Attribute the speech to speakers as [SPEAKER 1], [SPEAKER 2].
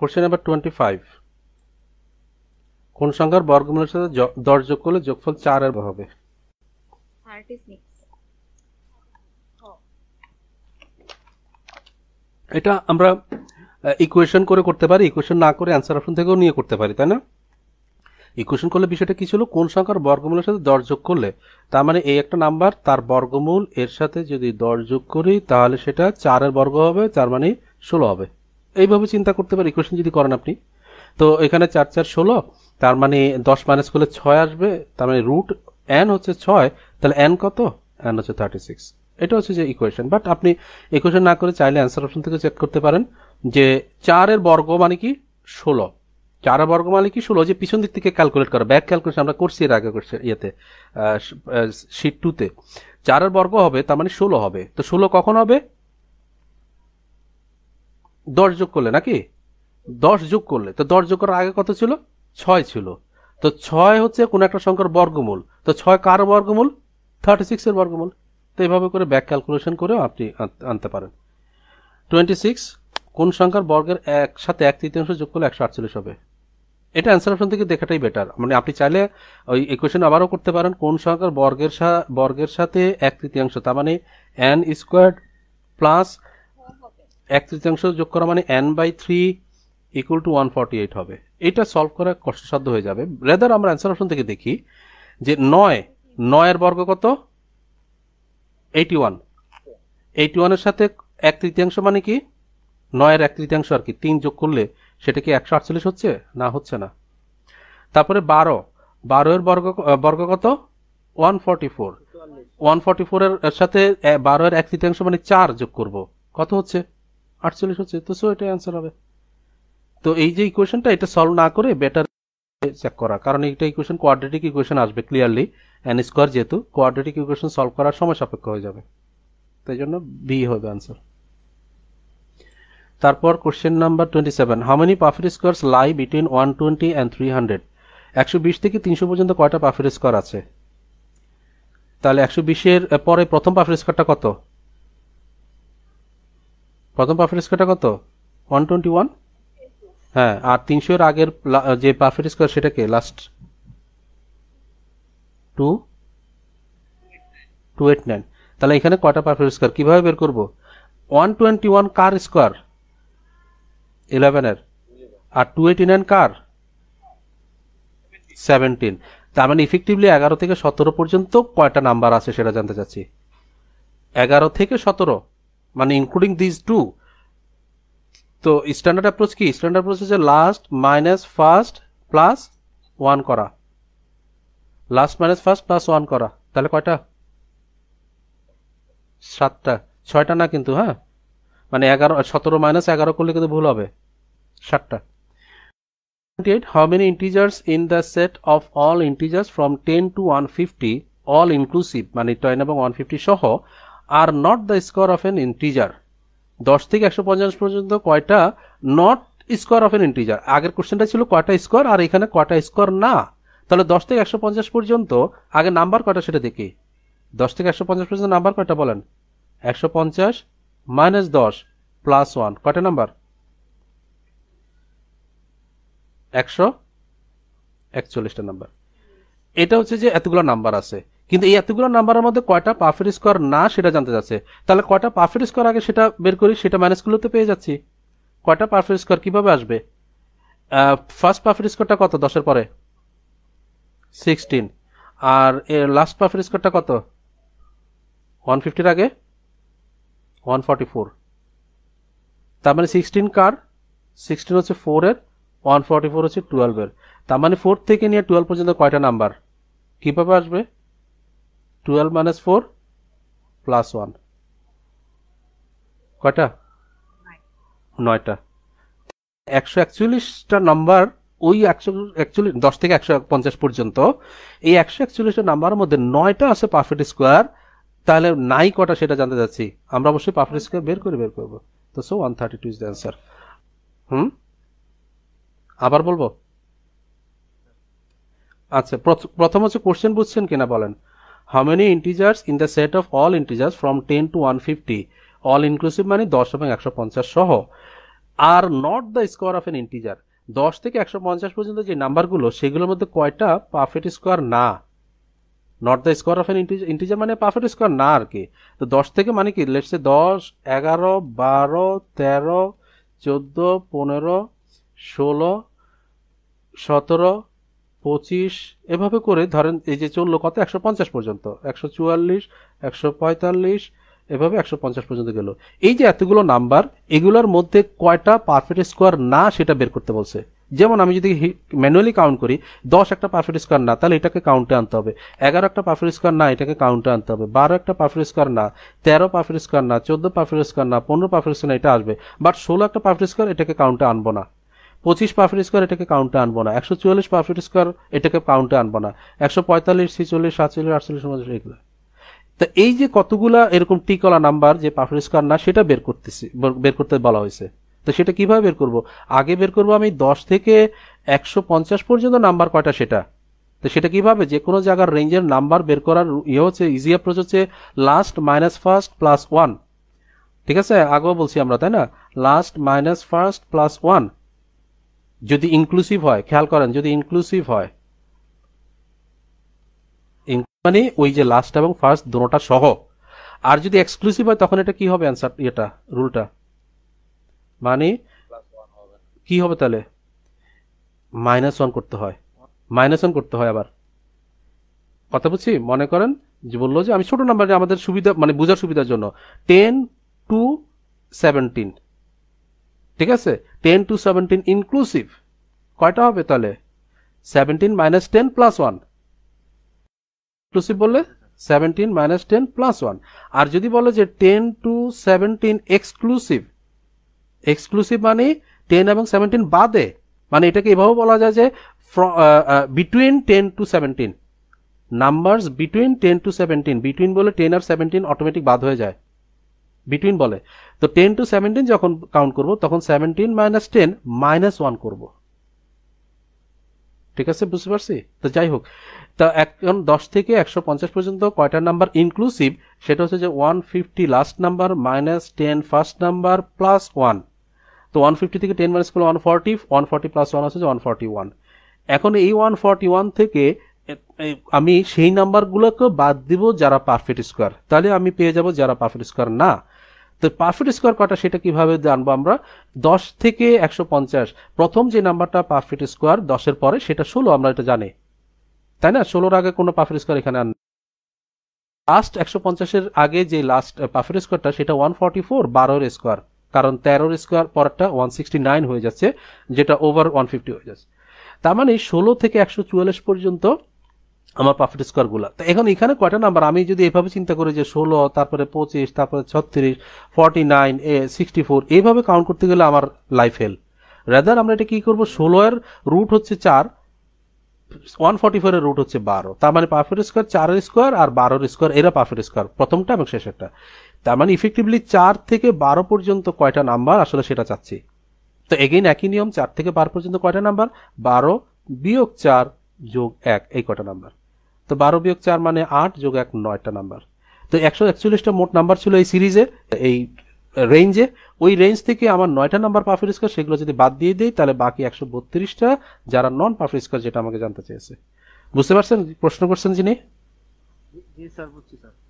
[SPEAKER 1] question number twenty five কোন সংখ্যার বর্গমূলের সাথে দশ যোগ করলে যোগফল চার এর হবে এটা আমরা ইকুয়েশন করে করতে পারি ইকুয়েশন না করে অ্যান্সার অপশন থেকেও নিয়ে করতে পারি তাই না ইকুয়েশন করলে বিষয়টা কি ছিল কোন সংখ্যার বর্গমূলের সাথে দশ যোগ করলে তার মানে এই একটা নাম্বার তার বর্গমূল এর সাথে যদি দশ যোগ করি তাহলে সেটা চারের বর্গ হবে তার মানে ষোলো হবে এইভাবে চিন্তা করতে পারি ইকুয়েশন যদি করেন আপনি তো এখানে চার চার ষোলো তার মানে দশ মাইনাস করলে ছয় আসবে তার মানে রুট এন হচ্ছে ছয় তাহলে এন কত এন হচ্ছে থার্টি সিক্স এটা হচ্ছে যে ইকুয়েশন বাট আপনি ইকুয়েশন না করে চাইলে অ্যান্সার অপশন থেকে চেক করতে পারেন যে চারের বর্গ মানে কি ষোলো চার বর্গ মানে কি ষোলো যে পিছন দিক থেকে ক্যালকুলেট করা ব্যাক ক্যালকুলেশন আমরা করছি এর আগে ইয়েতে শিট টুতে চারের বর্গ হবে তার মানে ষোলো হবে তো ষোলো কখন হবে দশ যোগ করলে নাকি দশ যোগ করলে তো দশ যোগ করার আগে কত ছিল ছয় ছিল তো ছয় হচ্ছে কোনো একটা সংখ্যার বর্গমূল তো ছয় কার বর্গমূল থার্টি সিক্সের বর্গমূল তো এইভাবে করে ব্যাক ক্যালকুলেশন করেও আপনি আনতে পারেন টোয়েন্টি সিক্স কোন সংখ্যার বর্গের একসাথে এক তৃতীয়াংশ যোগ করলে একশো আটচল্লিশ হবে এটা অ্যান্সার অপশন থেকে দেখাটাই বেটার মানে আপনি চাইলে ওই ইকুয়েশন আবারও করতে পারেন কোন সংখ্যার বর্গের বর্গের সাথে এক তৃতীয়াংশ তার মানে এন স্কোয়ার্ড প্লাস এক তৃতীয়াংশ যোগ করা মানে N by three equal to one forty eight হবে এটা সলভ করা কষ্টসাধ্য হয়ে যাবে রেদার আমরা অ্যান্সার অপশন থেকে দেখি যে নয় নয়ের বর্গ কত এইটি ওয়ান এইটি ওয়ানের সাথে এক তৃতীয়াংশ মানে কি নয়ের এক তৃতীয়াংশ আর কি তিন যোগ করলে সেটা কি একশো আটচল্লিশ হচ্ছে না হচ্ছে না তারপরে বারো বারোয়ের বর্গ বর্গ কত one forty four one forty ফোরের সাথে বারোয়ের এক তৃতীয়াংশ মানে চার যোগ করব কত হচ্ছে আটচল্লিশ হচ্ছে তো সো এটাই অ্যান্সার হবে তো এই যে ইকুয়েশনটা এটা সলভ না করে বেটার চেক করা কারণ এইটা ইকুয়েশন কোয়াড্রেটিক ইকুয়েশন আসবে ক্লিয়ারলি অ্যান্ড স্কোয়ার যেহেতু কোয়াড্রেটিক ইকুয়েশন সলভ করার সময় সাপেক্ষ হয়ে যাবে তাই জন্য বি হবে অ্যান্সার তারপর question number twenty seven many পাফের squares lie between one twenty and three hundred একশো বিশ থেকে তিনশো পর্যন্ত কয়টা পাফের স্কোয়ার আছে তাহলে একশো বিশের পরে প্রথম পাফের স্কোয়ারটা কত প্রথম পারফেক্ট স্কোয়ারটা কত ওয়ান টোয়েন্টি ওয়ান হ্যাঁ আর তিনশোর আগের যে পারফেক্ট স্কোয়ার সেটাকে last two two eight nine তাহলে এখানে কয়টা পারফেক্ট স্কোয়ার কীভাবে বের করবো ওয়ান টোয়েন্টি ওয়ান কার স্কোয়ার ইলেভেনের আর টু এইটি নাইন কার সেভেন্টিন তার মানে ইফেক্টিভলি এগারো থেকে সতেরো পর্যন্ত কয়টা নাম্বার আছে সেটা জানতে চাচ্ছি এগারো থেকে সতেরো মানে ইনক্লুডিং দিস টু তো স্ট্যান্ডার্ড অ্যাপ্রোচ কি স্ট্যান্ডার্ড অ্যাপ্রোচ হচ্ছে last minus first plus one করা last minus first plus one করা তাহলে কয়টা সাতটা ছয়টা না কিন্তু হ্যাঁ মানে এগারো সতেরো মাইনাস এগারো করলে কিন্তু ভুল হবে সাতটা many integers in the set of all integers from from to one fifty all inclusive মানে টেন এবং ওয়ান ফিফটি সহ আর not the square of an integer দশ থেকে একশো পঞ্চাশ পর্যন্ত কয়টা not square of an integer আগের কোশ্চেনটা ছিল কয়টা স্কোয়ার আর এখানে কয়টা স্কোয়ার না তাহলে দশ থেকে একশো পঞ্চাশ পর্যন্ত আগে নাম্বার কয়টা সেটা দেখি দশ থেকে একশো পঞ্চাশ পর্যন্ত নাম্বার কয়টা বলেন একশো পঞ্চাশ মাইনাস দশ প্লাস ওয়ান কয়টা নাম্বার একশো একচল্লিশটা নাম্বার এটা হচ্ছে যে এতগুলো নাম্বার আছে কিন্তু এই এতগুলো নাম্বারের মধ্যে কয়টা পারফেক্ট স্কোয়ার না সেটা জানতে যাচ্ছে তাহলে কয়টা পারফেক্ট স্কোয়ার আগে সেটা বের করি সেটা মাইনাস তো পেয়ে যাচ্ছি কয়টা পারফেক্ট স্কোয়ার কীভাবে আসবে ফার্স্ট পারফেক্ট স্কোয়ারটা কত দশের পরে সিক্সটিন আর এর লাস্ট পারফেক্ট স্কোয়ারটা কত ওয়ান ফিফটির আগে ওয়ান ফর্টি ফোর তার মানে সিক্সটিন কার সিক্সটিন হচ্ছে ফোরের ওয়ান ফর্টি ফোর হচ্ছে টুয়েলভের তার মানে ফোর থেকে নিয়ে টুয়েলভ পর্যন্ত কয়টা নাম্বার কীভাবে আসবে twelve minus four plus one কয়টা নয়টা একশো একচল্লিশটা নাম্বার ওই একশো একচল্লিশ দশ থেকে একশো পঞ্চাশ পর্যন্ত এই একশো একচল্লিশটা নাম্বারের মধ্যে নয়টা আছে পারফেক্ট স্কোয়ার তাহলে নাই কটা সেটা জানতে চাচ্ছি আমরা অবশ্যই পারফেক্ট স্কোয়ার বের করে বের করবো তো so one thirty two is the answer hmm আবার বলবো আচ্ছা প্রথম হচ্ছে কোশ্চেন বুঝছেন কিনা বলেন how integers in in the set of all integers from 10 to 150 all inclusive মানে 10 এবং পঞ্চাশ সহ আর not the square of an integer দশ থেকে একশো পঞ্চাশ পর্যন্ত যে নাম্বারগুলো সেগুলোর মধ্যে কয়টা পারফেক্ট স্কোয়ার না not the square of an integer মানে পারফেক্ট স্কোয়ার না আর কি তো দশ থেকে মানে কি লেটসে দশ এগারো বারো তেরো চোদ্দো পনেরো ষোলো সতেরো পঁচিশ এভাবে করে ধরেন এই যে চললো কত একশো পঞ্চাশ পর্যন্ত একশো চুয়াল্লিশ একশো পঁয়তাল্লিশ এভাবে একশো পঞ্চাশ পর্যন্ত গেল এই যে এতগুলো নাম্বার এগুলোর মধ্যে কয়টা পারফেক্ট স্কোয়ার না সেটা বের করতে বলছে যেমন আমি যদি ম্যানুয়ালি কাউন্ট করি দশ একটা পারফেক্ট স্কোয়ার না তাহলে এটাকে কাউন্টে আনতে হবে এগারো একটা পারফেক্ট স্কোয়ার না এটাকে কাউন্টে আনতে হবে বারো একটা পারফেক্ট স্কোয়ার না তেরো পারফেক্ট স্কোয়ার না চোদ্দো পারফেক্ট স্কোয়ার না পনেরো পারফেক্ট স্কোয়ার না এটা আসবে বাট ষোলো একটা পারফেক্ট স্কোয়ার এটাকে কাউন্টে আনবো না পঁচিশ পার স্কোয়ার এটাকে কাউন্টে আনবো না একশো চুয়াল্লিশ পার স্কোয়ার এটাকে কাউন্টে আনবো না একশো পঁয়তাল্লিশ ছিচল্লিশ সাতচল্লিশ আটচল্লিশ উনচল্লিশ এগুলো তো এই যে কতগুলা এরকম টিকলা নাম্বার যে পার স্কোয়ার না সেটা বের করতেছি বের করতে বলা হয়েছে তো সেটা কিভাবে বের করব আগে বের করব আমি দশ থেকে একশো পঞ্চাশ পর্যন্ত নাম্বার কয়টা সেটা তো সেটা কিভাবে যে কোনো জায়গার রেঞ্জের নাম্বার বের করার ইয়ে হচ্ছে ইজি অ্যাপ্রোচ হচ্ছে last minus first plus one ঠিক আছে আগেও বলছি আমরা তাই না last minus first plus one যদি ইনক্লুসিভ হয় খেয়াল করেন যদি ইনক্লুসিভ হয় মানে ওই যে লাস্ট এবং ফার্স্ট দুটা সহ আর যদি এক্সক্লুসিভ হয় তখন এটা কি হবে অ্যান্সার এটা রুলটা মানে কি হবে তাহলে মাইনাস ওয়ান করতে হয় মাইনাস ওয়ান করতে হয় আবার কথা বুঝছি মনে করেন যে বললো যে আমি ছোট নাম্বার আমাদের সুবিধা মানে বোঝার সুবিধার জন্য টেন টু সেভেন্টিন ঠিক আছে টেন টু সেভেন্টিন ইনক্লুসিভ কয়টা হবে তাহলে seventeen minus ten plus one inclusive বললে seventeen minus ten plus one আর যদি বলে যে ten to seventeen exclusive exclusive মানে টেন এবং সেভেন্টিন বাদে মানে এটাকে এভাবে বলা যায় যে between ten to seventeen numbers between ten to seventeen between বলে টেন আর সেভেন্টিন অটোমেটিক বাদ হয়ে যায় বিটুইন বলে তো টেন টু সেভেন্টিন যখন কাউন্ট করব তখন seventeen minus ten minus one করবো ঠিক আছে বুঝতে পারছি তো যাই হোক তা এখন দশ থেকে একশো পঞ্চাশ পর্যন্ত কয়টা নাম্বার ইনক্লুসিভ সেটা হচ্ছে যে one fifty last number minus ten first number plus one তো ওয়ান ফিফটি থেকে টেন মাইনাস করলে one forty one forty plus one আছে ওয়ান ফর্টি ওয়ান এখন এই ওয়ান ফর্টি ওয়ান থেকে আমি সেই নাম্বারগুলোকে বাদ দিব যারা পারফেক্ট স্কোয়ার তাহলে আমি পেয়ে যাব যারা পারফেক্ট স্কোয়ার না তো পারফেক্ট স্কোয়ার কটা সেটা কিভাবে জানবো আমরা দশ থেকে একশো পঞ্চাশ প্রথম যে নাম্বারটা পারফেক্ট স্কোয়ার দশের পরে সেটা ষোলো আমরা এটা জানি তাই না ষোলোর আগে কোনো পারফেক্ট স্কোয়ার এখানে আন লাস্ট একশো পঞ্চাশের আগে যে লাস্ট পারফেক্ট স্কোয়ারটা সেটা ওয়ান ফর্টি ফোর বারোর স্কোয়ার কারণ তেরোর স্কোয়ার পরেরটা ওয়ান সিক্সটি নাইন হয়ে যাচ্ছে যেটা ওভার ওয়ান ফিফটি হয়ে যাচ্ছে তার মানে ষোলো থেকে একশো চুয়াল্লিশ পর্যন্ত আমার প্রফিট স্কোয়ারগুলো তো এখন এখানে কয়টা নাম্বার আমি যদি এভাবে চিন্তা করি যে ষোলো তারপরে পঁচিশ তারপরে ছত্রিশ ফর্টি নাইন এ সিক্সটি ফোর এইভাবে কাউন্ট করতে গেলে আমার লাইফ হেল রাদার আমরা এটা কী করবো ষোলোয়ের রুট হচ্ছে চার ওয়ান ফর্টি ফোরের রুট হচ্ছে বারো তার মানে পারফেক্ট স্কোয়ার চারের স্কোয়ার আর বারোর স্কোয়ার এরা পারফেক্ট স্কোয়ার প্রথমটা এবং শেষেরটা তার মানে ইফেক্টিভলি চার থেকে বারো পর্যন্ত কয়টা নাম্বার আসলে সেটা চাচ্ছি তো এগেইন একই নিয়ম চার থেকে বারো পর্যন্ত কয়টা নাম্বার বারো বিয়োগ চার যোগ এক এই কটা নাম্বার তো বারো বিয়োগ চার মানে আট যোগ এক নয়টা নাম্বার তো একশো একচল্লিশটা মোট নাম্বার ছিল এই সিরিজে এই রেঞ্জে ওই রেঞ্জ থেকে আমার নয়টা নাম্বার পারফেক্ট স্কোর সেগুলো যদি বাদ দিয়ে দিই তাহলে বাকি একশো বত্রিশটা যারা নন পারফেক্ট স্কোর যেটা আমাকে জানতে চেয়েছে বুঝতে পারছেন প্রশ্ন করছেন যিনি জি স্যার বুঝছি স্যার